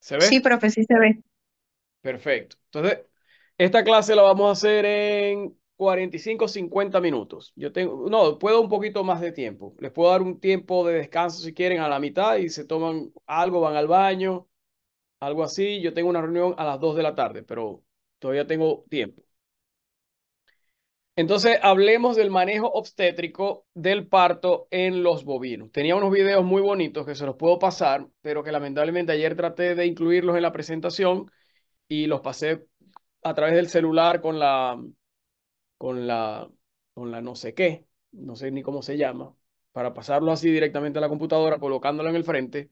¿Se ve? Sí, profe, sí se ve. Perfecto. Entonces, esta clase la vamos a hacer en 45, 50 minutos. Yo tengo, no, puedo un poquito más de tiempo. Les puedo dar un tiempo de descanso si quieren a la mitad y se toman algo, van al baño, algo así. Yo tengo una reunión a las 2 de la tarde, pero todavía tengo tiempo. Entonces, hablemos del manejo obstétrico del parto en los bovinos. Tenía unos videos muy bonitos que se los puedo pasar, pero que lamentablemente ayer traté de incluirlos en la presentación y los pasé a través del celular con la, con la, con la no sé qué, no sé ni cómo se llama, para pasarlo así directamente a la computadora, colocándolo en el frente.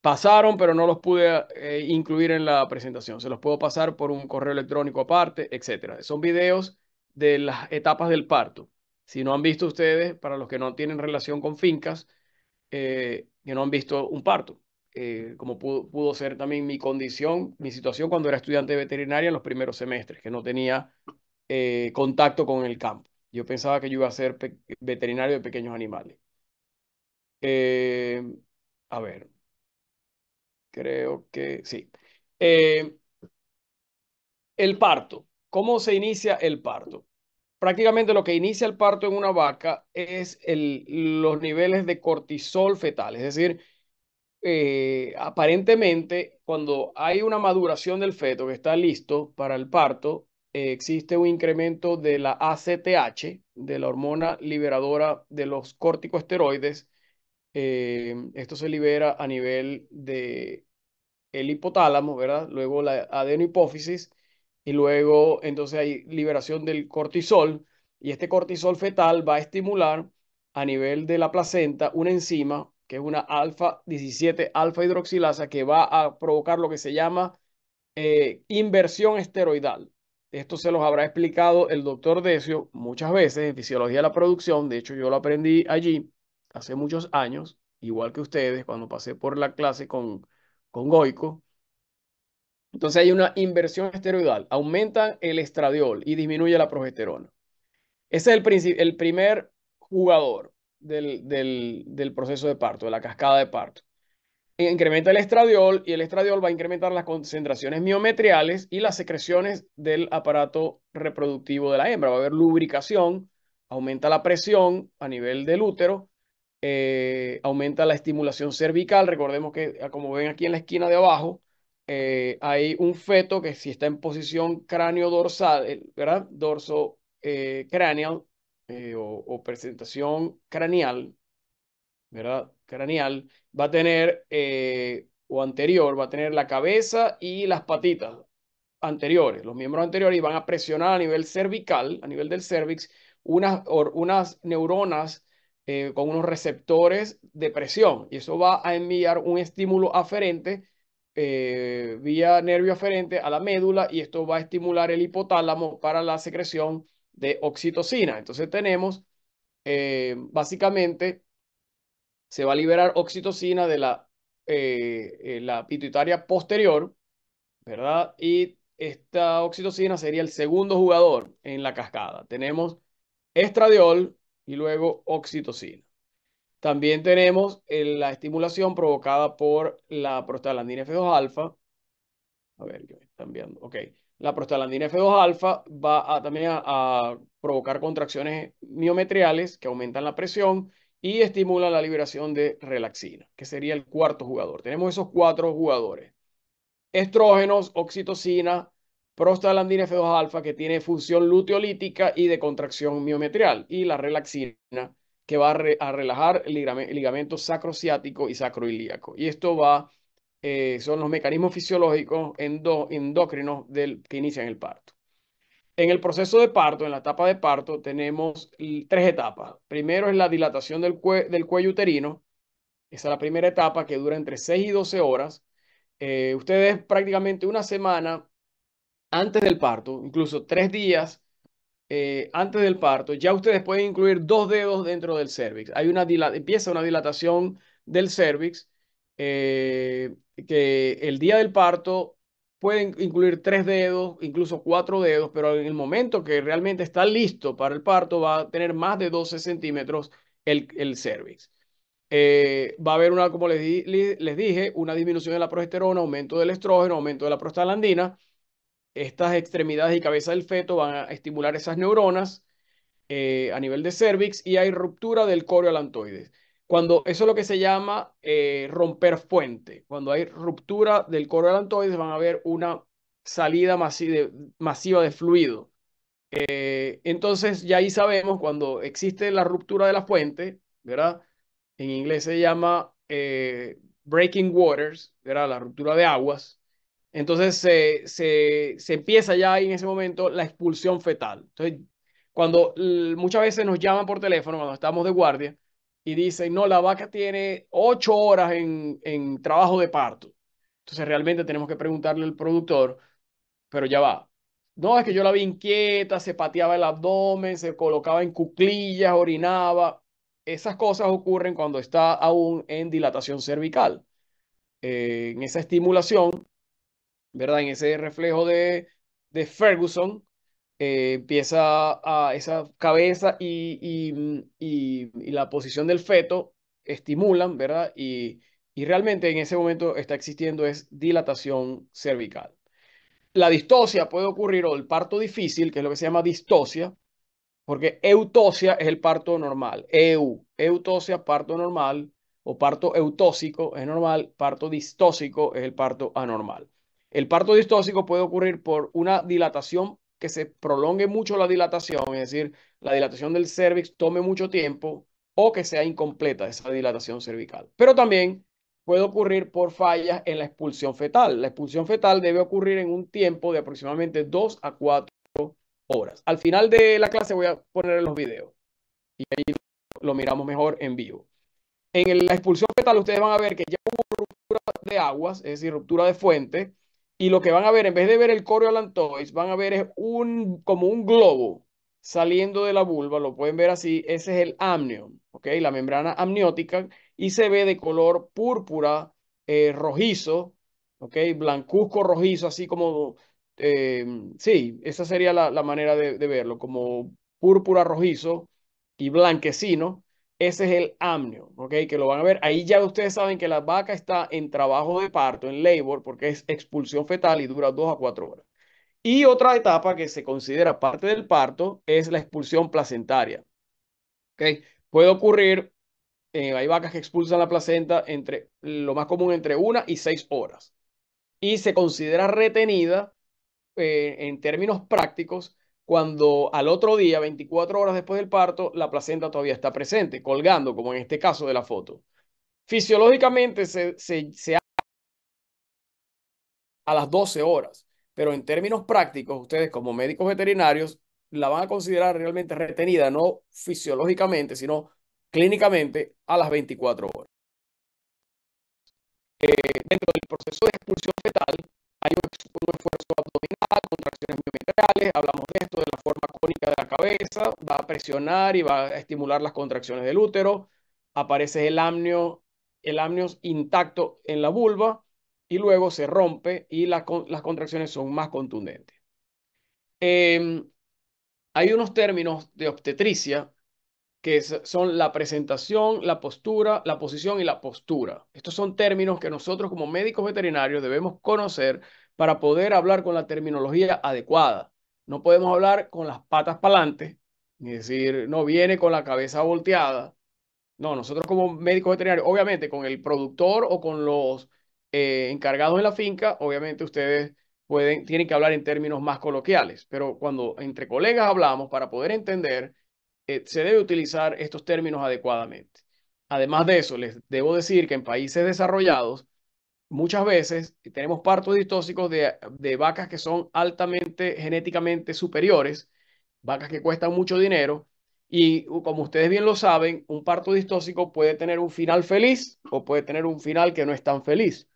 Pasaron, pero no los pude eh, incluir en la presentación. Se los puedo pasar por un correo electrónico aparte, etcétera. Son videos de las etapas del parto. Si no han visto ustedes, para los que no tienen relación con fincas, eh, que no han visto un parto, eh, como pudo, ser también mi condición, mi situación cuando era estudiante de veterinaria en los primeros semestres, que no tenía eh, contacto con el campo. Yo pensaba que yo iba a ser veterinario de pequeños animales. a ver, creo que sí. el parto. ¿Cómo se inicia el parto? prácticamente lo que inicia el parto en una vaca es los niveles de cortisol fetal, es decir, eh, aparentemente cuando hay una maduración del feto que está listo para el parto, eh, existe un incremento de la ACTH, de la hormona liberadora de los corticosteroides. Eh, esto se libera a nivel de el hipotálamo, ¿verdad? Luego la adenohipófisis y luego entonces hay liberación del cortisol y este cortisol fetal va a estimular a nivel de la placenta una enzima que es una alfa 17 alfa hidroxilasa que va a provocar lo que se llama eh, inversión esteroidal. Esto se los habrá explicado el doctor Decio muchas veces en Fisiología de la Producción. De hecho, yo lo aprendí allí hace muchos años, igual que ustedes, cuando pasé por la clase con, con Goico. Entonces hay una inversión esteroidal, aumenta el estradiol y disminuye la progesterona. Ese es el, primer jugador del, proceso de parto, de la cascada de parto. E incrementa el estradiol y el estradiol va a incrementar las concentraciones miometriales y las secreciones del aparato reproductivo de la hembra. Va a haber lubricación, aumenta la presión a nivel del útero, eh, aumenta la estimulación cervical. Recordemos que, como ven aquí en la esquina de abajo, eh, hay un feto que si está en posición cráneo dorsal, eh, ¿verdad? Dorso eh, cranial o, presentación craneal, ¿verdad? Craneal, va a tener, o anterior, va a tener la cabeza y las patitas anteriores, los miembros anteriores, y van a presionar a nivel cervical, a nivel del cervix, unas, unas neuronas con unos receptores de presión. Y eso va a enviar un estímulo aferente eh, vía nervio aferente a la médula y esto va a estimular el hipotálamo para la secreción de oxitocina. Entonces tenemos, eh, básicamente, se va a liberar oxitocina de la, eh, la pituitaria posterior, ¿verdad? Y esta oxitocina sería el segundo jugador en la cascada. Tenemos estradiol y luego oxitocina. También tenemos eh, la estimulación provocada por la prostaglandina F2 alfa. A ver, yo Ok. La prostaglandina F2 alfa va también a, provocar contracciones miometriales que aumentan la presión y estimulan la liberación de relaxina, que sería el cuarto jugador. Tenemos esos cuatro jugadores. Estrógenos, oxitocina, prostaglandina F2 alfa que tiene función luteolítica y de contracción miometrial y la relaxina que va a, relajar el ligamento, sacrociático y sacroilíaco. Y esto va, eh, son los mecanismos fisiológicos endo, endócrinos del, que inician el parto. En el proceso de parto, en la etapa de parto, tenemos tres etapas. Primero es la dilatación del, cuello uterino. Esa es la primera etapa que dura entre 6 y 12 horas. Eh, ustedes prácticamente una semana antes del parto, incluso tres días eh, antes del parto, ya ustedes pueden incluir dos dedos dentro del cervix. Hay una empieza una dilatación del cervix eh, que el día del parto pueden incluir tres dedos, incluso cuatro dedos, pero en el momento que realmente está listo para el parto va a tener más de 12 centímetros el, el cervix. Eh, va a haber una, como les, les dije, una disminución de la progesterona, aumento del estrógeno, aumento de la prostaglandina estas extremidades y cabeza del feto van a estimular esas neuronas eh, a nivel de cervix y hay ruptura del coriolantoides. Cuando eso es lo que se llama eh, romper fuente. Cuando hay ruptura del coriolantoides van a haber una salida masiva de fluido. Eh, entonces ya ahí sabemos cuando existe la ruptura de la fuente, ¿verdad? En inglés se llama breaking waters, ¿verdad? La ruptura de aguas. Entonces se, empieza ya en ese momento la expulsión fetal. Entonces, cuando muchas veces nos llaman por teléfono cuando estamos de guardia y dicen, no, la vaca tiene ocho horas en, trabajo de parto. Entonces realmente tenemos que preguntarle al productor, pero ya va. No, es que yo la vi inquieta, se pateaba el abdomen, se colocaba en cuclillas, orinaba. Esas cosas ocurren cuando está aún en dilatación cervical. Eh, en esa estimulación ¿verdad? En ese reflejo de, Ferguson, eh, empieza a esa cabeza mm, y, la posición del feto estimulan, ¿verdad? Y, realmente en ese momento está existiendo es dilatación cervical. La distosia puede ocurrir o el parto difícil, que es lo que se llama distosia, porque eutosia es el parto normal, EU, eutosia, parto normal, o parto eutósico es normal, parto distósico es el parto anormal. El parto distóxico puede ocurrir por una dilatación que se prolongue mucho la dilatación, es decir, la dilatación del cervix tome mucho tiempo o que sea incompleta esa dilatación cervical. Pero también puede ocurrir por fallas en la expulsión fetal. La expulsión fetal debe ocurrir en un tiempo de aproximadamente 2 a 4 horas. Al final de la clase voy a poner los videos y ahí lo miramos mejor en vivo. En la expulsión fetal ustedes van a ver que ya hubo ruptura de aguas, es decir, ruptura de fuente, y lo que van a ver, en vez de ver el corio van a ver es un, como un globo saliendo de la vulva, lo pueden ver así, ese es el amnion, La membrana amniótica y se ve de color púrpura, eh, rojizo, Blancuzco rojizo, así como, eh, sí, esa sería la, manera de, verlo, como púrpura rojizo y blanquecino. Ese es el amnio, ¿ok? Que lo van a ver. Ahí ya ustedes saben que la vaca está en trabajo de parto, en labor, porque es expulsión fetal y dura dos a cuatro horas. Y otra etapa que se considera parte del parto es la expulsión placentaria. ¿ok? Puede ocurrir, eh, hay vacas que expulsan la placenta entre, lo más común, entre una y seis horas. Y se considera retenida eh, en términos prácticos cuando al otro día, 24 horas después del parto, la placenta todavía está presente, colgando, como en este caso de la foto. Fisiológicamente se, se, se hace a las 12 horas, pero en términos prácticos, ustedes como médicos veterinarios la van a considerar realmente retenida, no fisiológicamente, sino clínicamente a las 24 horas. Eh, dentro del proceso de expulsión fetal hay un, esfuerzo abdominal, contracciones miometriales, hablamos va a presionar y va a estimular las contracciones del útero, aparece el amnio, el amnio intacto en la vulva y luego se rompe y las contracciones son más contundentes. Em, hay unos términos de obstetricia que son la presentación, la postura, la posición y la postura. Estos son términos que nosotros como médicos veterinarios debemos conocer para poder hablar con la terminología adecuada. No podemos hablar con las patas para adelante, ni decir, no viene con la cabeza volteada. No, nosotros como médicos veterinarios, obviamente con el productor o con los eh, encargados en la finca, obviamente ustedes pueden, tienen que hablar en términos más coloquiales, pero cuando entre colegas hablamos para poder entender, eh, se debe utilizar estos términos adecuadamente. Además de eso, les debo decir que en países desarrollados muchas veces tenemos partos distóxicos de, vacas que son altamente genéticamente superiores, vacas que cuestan mucho dinero. Y como ustedes bien lo saben, un parto distóxico puede tener un final feliz o puede tener un final que no es tan feliz.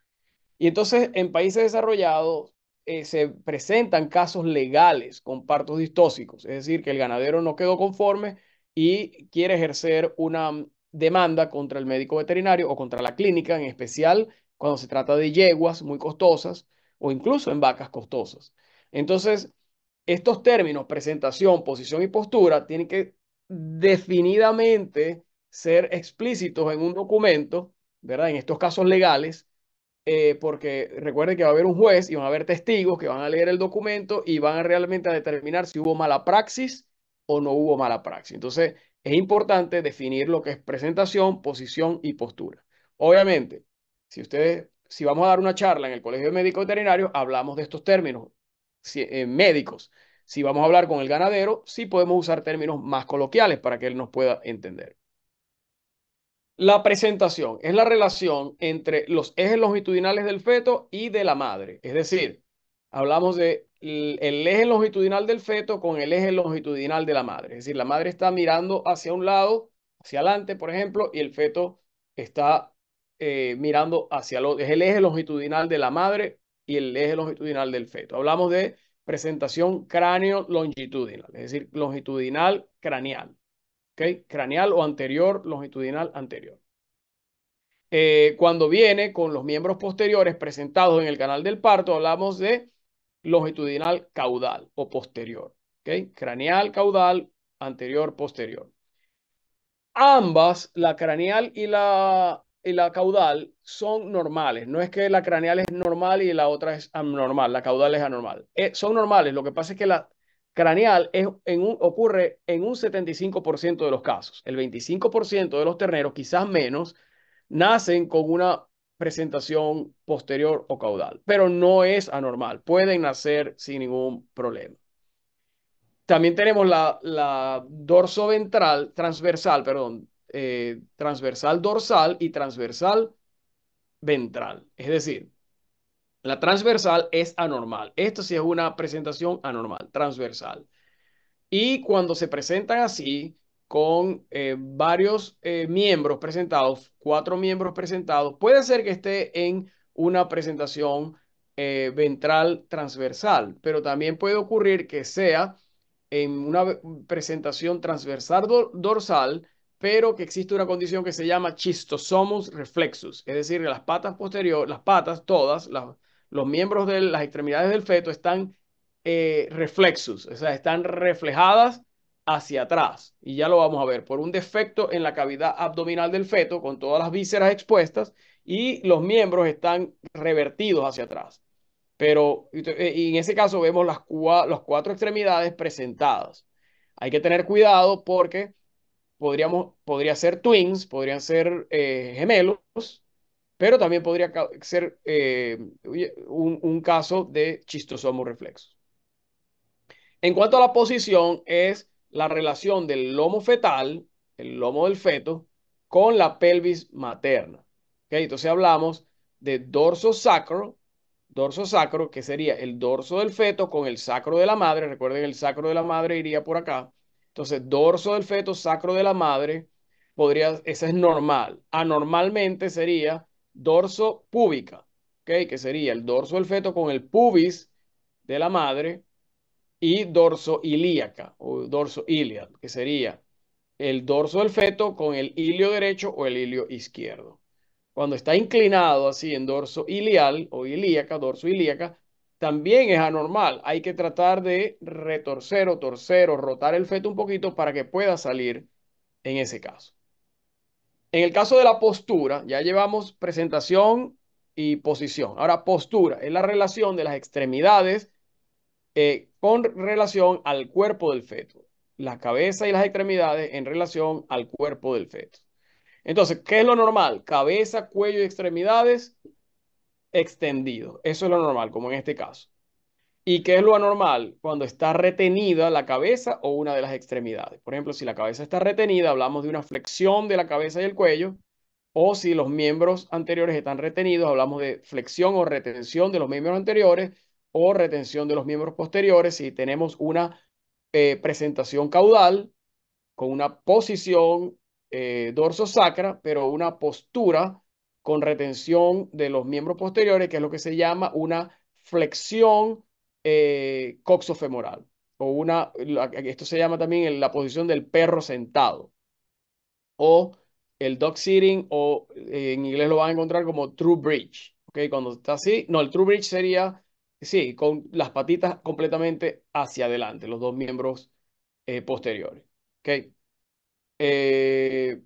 Y entonces en países desarrollados eh, se presentan casos legales con partos distóxicos, es decir, que el ganadero no quedó conforme y quiere ejercer una demanda contra el médico veterinario o contra la clínica en especial cuando se trata de yeguas muy costosas o incluso en vacas costosas. Entonces, estos términos, presentación, posición y postura, tienen que definidamente ser explícitos en un documento, ¿verdad? En estos casos legales, eh, porque recuerden que va a haber un juez y van a haber testigos que van a leer el documento y van a realmente a determinar si hubo mala praxis o no hubo mala praxis. Entonces, es importante definir lo que es presentación, posición y postura. Obviamente, si ustedes, si vamos a dar una charla en el Colegio de Médicos Veterinarios, hablamos de estos términos eh, médicos. Si vamos a hablar con el ganadero, sí podemos usar términos más coloquiales para que él nos pueda entender. La presentación es la relación entre los ejes longitudinales del feto y de la madre. Es decir, hablamos de el eje longitudinal del feto con el eje longitudinal de la madre. Es decir, la madre está mirando hacia un lado, hacia adelante, por ejemplo, y el feto está eh, mirando hacia el es el eje longitudinal de la madre y el eje longitudinal del feto. Hablamos de presentación cráneo-longitudinal, es decir, longitudinal craneal, ¿okay? Craneal o anterior, longitudinal anterior. Eh, cuando viene con los miembros posteriores presentados en el canal del parto, hablamos de longitudinal caudal o posterior, ¿okay? Craneal, caudal, anterior, posterior. Ambas, la craneal y la y la caudal son normales. No es que la craneal es normal y la otra es anormal. la caudal es anormal. Eh, son normales. Lo que pasa es que la craneal es en ocurre en un 75% de los casos. El 25% de los terneros, quizás menos, nacen con una presentación posterior o caudal, pero no es anormal. Pueden nacer sin ningún problema. También tenemos la, la dorso ventral, transversal, perdón, eh, transversal dorsal y transversal ventral. Es decir, la transversal es anormal. Esto sí es una presentación anormal, transversal. Y cuando se presentan así, con eh, varios eh, miembros presentados, cuatro miembros presentados, puede ser que esté en una presentación ventral transversal, pero también puede ocurrir que sea en una presentación transversal dorsal pero que existe una condición que se llama chistosomus reflexus, es decir, las patas posteriores, las patas todas, los miembros de las extremidades del feto están eh, reflexus, o sea, están reflejadas hacia atrás. Y ya lo vamos a ver, por un defecto en la cavidad abdominal del feto, con todas las vísceras expuestas, y los miembros están revertidos hacia atrás. Pero y eh, en ese caso vemos las, las cuatro extremidades presentadas. Hay que tener cuidado porque podríamos, podría ser twins, podrían ser eh, gemelos, pero también podría ser eh, un, caso de chistosomos reflexo En cuanto a la posición, es la relación del lomo fetal, el lomo del feto, con la pelvis materna. ¿Okay? Entonces hablamos de dorso sacro, dorso sacro, que sería el dorso del feto con el sacro de la madre. Recuerden, el sacro de la madre iría por acá. Entonces, dorso del feto, sacro de la madre, podría, esa es normal. Anormalmente sería dorso púbica, que sería el dorso del feto con el pubis de la madre y dorso ilíaca o dorso ilial que sería el dorso del feto con el ilio derecho o el ilio izquierdo. Cuando está inclinado así en dorso ilial o ilíaca, dorso ilíaca, también es anormal. Hay que tratar de retorcer o torcer o rotar el feto un poquito para que pueda salir en ese caso. En el caso de la postura, ya llevamos presentación y posición. Ahora, postura es la relación de las extremidades eh, con relación al cuerpo del feto. La cabeza y las extremidades en relación al cuerpo del feto. Entonces, ¿qué es lo normal? Cabeza, cuello y extremidades extendido. Eso es lo normal, como en este caso. ¿Y qué es lo anormal? Cuando está retenida la cabeza o una de las extremidades. Por ejemplo, si la cabeza está retenida, hablamos de una flexión de la cabeza y el cuello. O si los miembros anteriores están retenidos, hablamos de flexión o retención de los miembros anteriores o retención de los miembros posteriores. Si tenemos una eh, presentación caudal con una posición eh, dorso sacra, pero una postura con retención de los miembros posteriores, que es lo que se llama una flexión coxo eh, coxofemoral. O una, esto se llama también la posición del perro sentado. O el dog sitting, o eh, en inglés lo van a encontrar como true bridge. ¿okay? Cuando está así, no, el true bridge sería, sí, con las patitas completamente hacia adelante, los dos miembros eh, posteriores. ¿okay? Eh,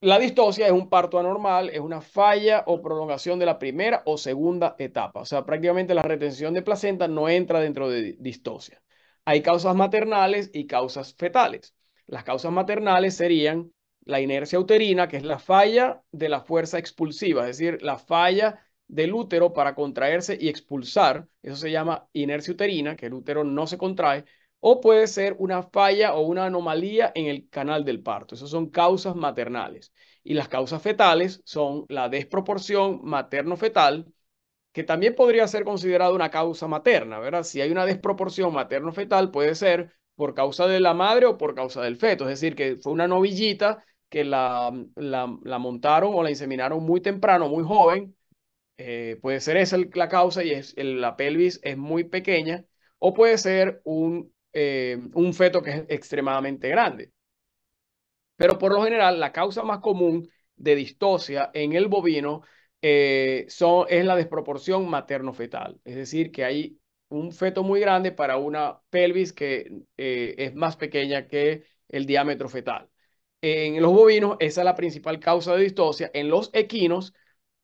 la distosia es un parto anormal, es una falla o prolongación de la primera o segunda etapa. O sea, prácticamente la retención de placenta no entra dentro de distosia. Hay causas maternales y causas fetales. Las causas maternales serían la inercia uterina, que es la falla de la fuerza expulsiva, es decir, la falla del útero para contraerse y expulsar. Eso se llama inercia uterina, que el útero no se contrae o puede ser una falla o una anomalía en el canal del parto. Esas son causas maternales. Y las causas fetales son la desproporción materno-fetal, que también podría ser considerada una causa materna, ¿verdad? Si hay una desproporción materno-fetal, puede ser por causa de la madre o por causa del feto, es decir, que fue una novillita que la, la, montaron o la inseminaron muy temprano, muy joven, eh, puede ser esa la causa y es, la pelvis es muy pequeña, o puede ser un eh, un feto que es extremadamente grande. Pero por lo general, la causa más común de distosia en el bovino eh, son, es la desproporción materno-fetal. Es decir, que hay un feto muy grande para una pelvis que eh, es más pequeña que el diámetro fetal. En los bovinos, esa es la principal causa de distosia. En los equinos,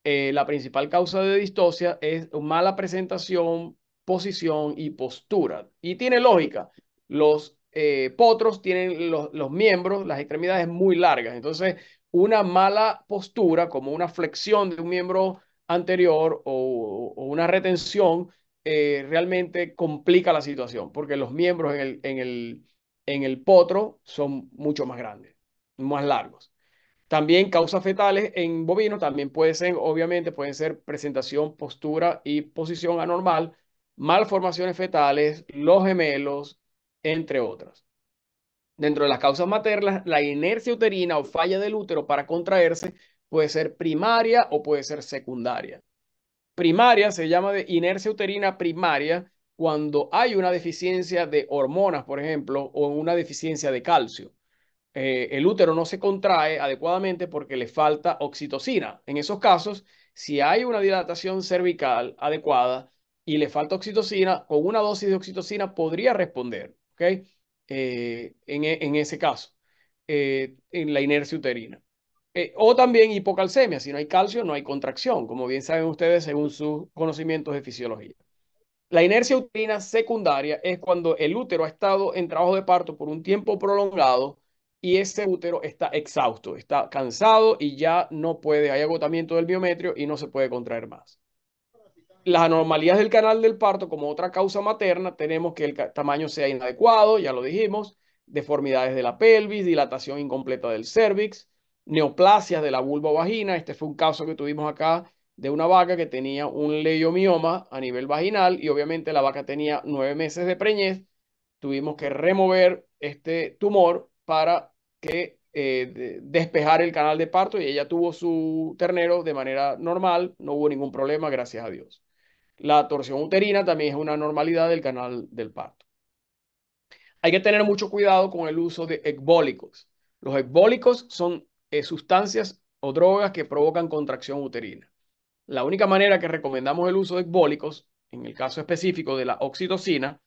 la principal causa de distosia es mala presentación posición y postura. Y tiene lógica. Los eh, potros tienen los, miembros, las extremidades muy largas. Entonces, una mala postura, como una flexión de un miembro anterior o, una retención, eh, realmente complica la situación, porque los miembros en el, en, el, potro son mucho más grandes, más largos. También causas fetales en bovino, también pueden ser, obviamente, pueden ser presentación, postura y posición anormal malformaciones fetales, los gemelos, entre otras. Dentro de las causas maternas, la inercia uterina o falla del útero para contraerse puede ser primaria o puede ser secundaria. Primaria se llama de inercia uterina primaria cuando hay una deficiencia de hormonas, por ejemplo, o una deficiencia de calcio. Eh, el útero no se contrae adecuadamente porque le falta oxitocina. En esos casos, si hay una dilatación cervical adecuada, y le falta oxitocina, con una dosis de oxitocina podría responder, ¿ok? Eh, e, en, ese caso, eh, en la inercia uterina. Eh, o también hipocalcemia, si no hay calcio, no hay contracción, como bien saben ustedes según sus conocimientos de fisiología. La inercia uterina secundaria es cuando el útero ha estado en trabajo de parto por un tiempo prolongado y ese útero está exhausto, está cansado y ya no puede, hay agotamiento del biometrio y no se puede contraer más las anomalías del canal del parto como otra causa materna, tenemos que el tamaño sea inadecuado, ya lo dijimos, deformidades de la pelvis, dilatación incompleta del cervix, neoplasias de la vulva vagina. Este fue un caso que tuvimos acá de una vaca que tenía un leiomioma a nivel vaginal y obviamente la vaca tenía nueve meses de preñez. Tuvimos que remover este tumor para que eh, despejar el canal de parto y ella tuvo su ternero de manera normal, no hubo ningún problema, gracias a Dios. La torsión uterina también es una normalidad del canal del parto. Hay que tener mucho cuidado con el uso de ecbólicos. Los ecbólicos son eh, sustancias o drogas que provocan contracción uterina. La única manera que recomendamos el uso de ecbólicos, en el caso específico de la oxitocina,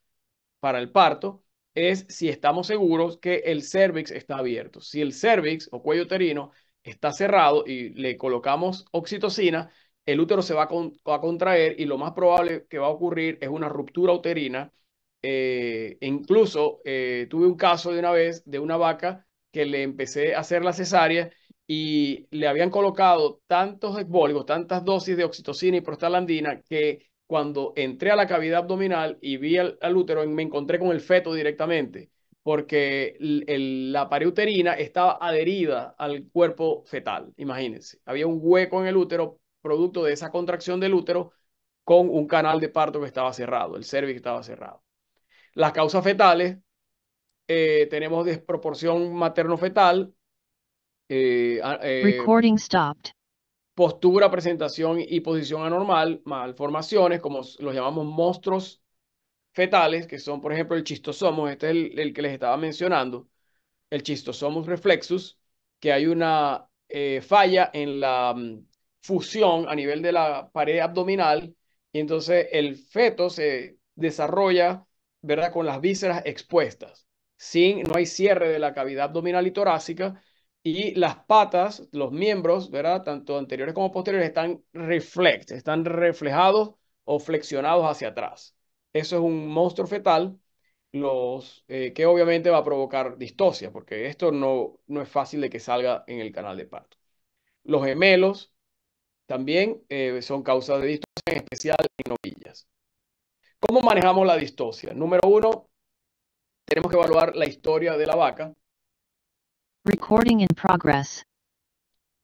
para el parto, es si estamos seguros que el cervix está abierto. Si el cervix o cuello uterino está cerrado y le colocamos oxitocina, el útero se va a, contraer y lo más probable que va a ocurrir es una ruptura uterina. Eh, e incluso eh, tuve un caso de una vez de una vaca que le empecé a hacer la cesárea y le habían colocado tantos esbólicos, tantas dosis de oxitocina y prostalandina que cuando entré a la cavidad abdominal y vi al, útero, me encontré con el feto directamente, porque la pared uterina estaba adherida al cuerpo fetal, imagínense. Había un hueco en el útero producto de esa contracción del útero con un canal de parto que estaba cerrado, el cervix estaba cerrado. Las causas fetales, eh, tenemos desproporción materno-fetal. Eh, eh, Recording postura, presentación y posición anormal, malformaciones, como los llamamos monstruos fetales, que son, por ejemplo, el chistosomos, este es el, que les estaba mencionando, el chistosomus reflexus, que hay una falla en la mm, fusión a nivel de la pared abdominal y entonces el feto se desarrolla, ¿verdad? Con las vísceras expuestas. Sin, no hay cierre de la cavidad abdominal y torácica y las patas, los miembros, ¿verdad? Tanto anteriores como posteriores están están reflejados o flexionados hacia atrás. Eso es un monstruo fetal los, eh, que obviamente va a provocar distosia, porque esto no, no es fácil de que salga en el canal de parto. Los gemelos, también eh, son causas de distosia, en especial en novillas. ¿Cómo manejamos la distosia? Número uno, tenemos que evaluar la historia de la vaca. Recording in progress.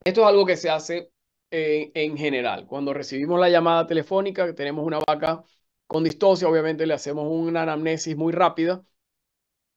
Esto es algo que se hace eh, en general. Cuando recibimos la llamada telefónica, tenemos una vaca con distosia, obviamente le hacemos una anamnesis muy rápida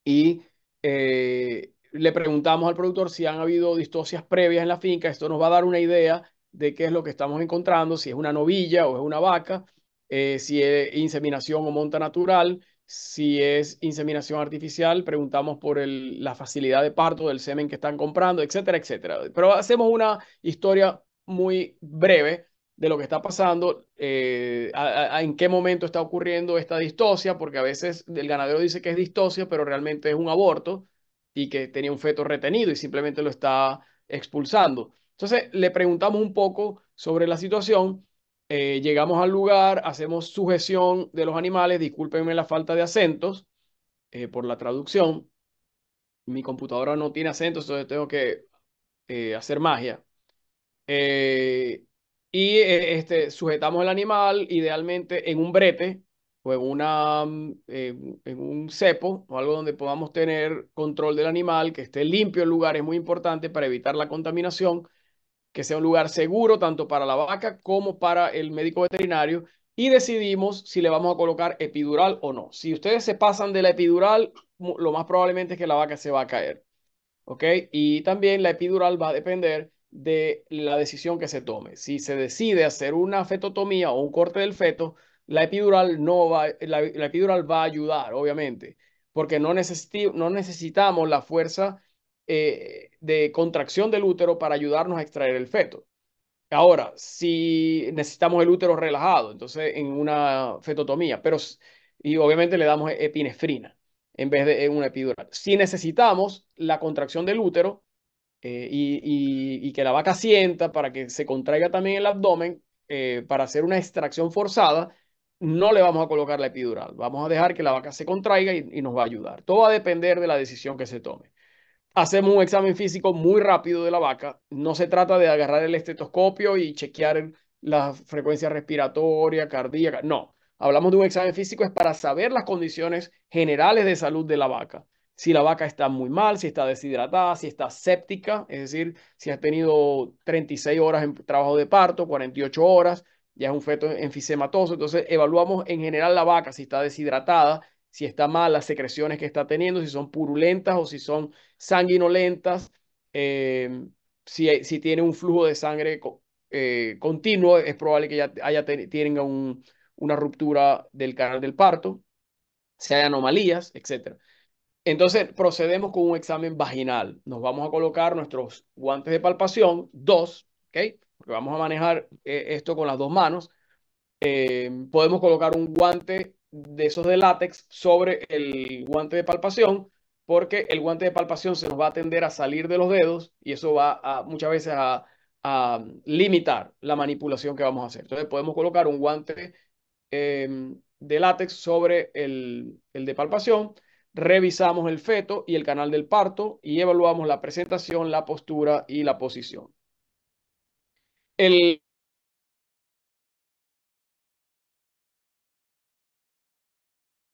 y eh, le preguntamos al productor si han habido distosias previas en la finca. Esto nos va a dar una idea de qué es lo que estamos encontrando, si es una novilla o es una vaca, eh, si es inseminación o monta natural, si es inseminación artificial, preguntamos por la facilidad de parto del semen que están comprando, etcétera, etcétera. Pero hacemos una historia muy breve de lo que está pasando, eh, en qué momento está ocurriendo esta distocia, porque a veces el ganadero dice que es distocia, pero realmente es un aborto y que tenía un feto retenido y simplemente lo está expulsando. Entonces le preguntamos un poco sobre la situación, eh, llegamos al lugar, hacemos sujeción de los animales, discúlpenme la falta de acentos eh, por la traducción, mi computadora no tiene acentos, entonces tengo que eh, hacer magia. y este, sujetamos el animal idealmente en un brete, o en, una, en un cepo o algo donde podamos tener control del animal, que esté limpio el lugar, es muy importante para evitar la contaminación que sea un lugar seguro tanto para la vaca como para el médico veterinario y decidimos si le vamos a colocar epidural o no. Si ustedes se pasan de la epidural, lo más probablemente es que la vaca se va a caer. ¿Ok? Y también la epidural va a depender de la decisión que se tome. Si se decide hacer una fetotomía o un corte del feto, la epidural, no va, la, epidural va a ayudar, obviamente, porque no, necesitamos la fuerza eh, de contracción del útero para ayudarnos a extraer el feto. Ahora, si necesitamos el útero relajado, entonces en una fetotomía, pero y obviamente le damos epinefrina en vez de una epidural. Si necesitamos la contracción del útero eh, y, que la vaca sienta para que se contraiga también el abdomen eh, para hacer una extracción forzada, no le vamos a colocar la epidural. Vamos a dejar que la vaca se contraiga y nos va a ayudar. Todo va a depender de la decisión que se tome. Hacemos un examen físico muy rápido de la vaca. No se trata de agarrar el estetoscopio y chequear la frecuencia respiratoria, cardíaca. No, hablamos de un examen físico es para saber las condiciones generales de salud de la vaca. Si la vaca está muy mal, si está deshidratada, si está séptica, es decir, si ha tenido 36 horas en trabajo de parto, 48 horas, ya es un feto enfisematoso. Entonces, evaluamos en general la vaca, si está deshidratada, si está mal, las secreciones que está teniendo, si son purulentas o si son sanguinolentas, eh, si, si, tiene un flujo de sangre eh, continuo, es probable que ya haya tenga una ruptura del canal del parto, si hay anomalías, etc. Entonces procedemos con un examen vaginal. Nos vamos a colocar nuestros guantes de palpación, dos, ¿ok? Porque vamos a manejar eh, esto con las dos manos. podemos colocar un guante de esos de látex sobre el guante de palpación, porque el guante de palpación se nos va a tender a salir de los dedos y eso va a, muchas veces a, limitar la manipulación que vamos a hacer. Entonces podemos colocar un guante em, de látex sobre el, el de palpación, revisamos el feto y el canal del parto y evaluamos la presentación, la postura y la posición. El,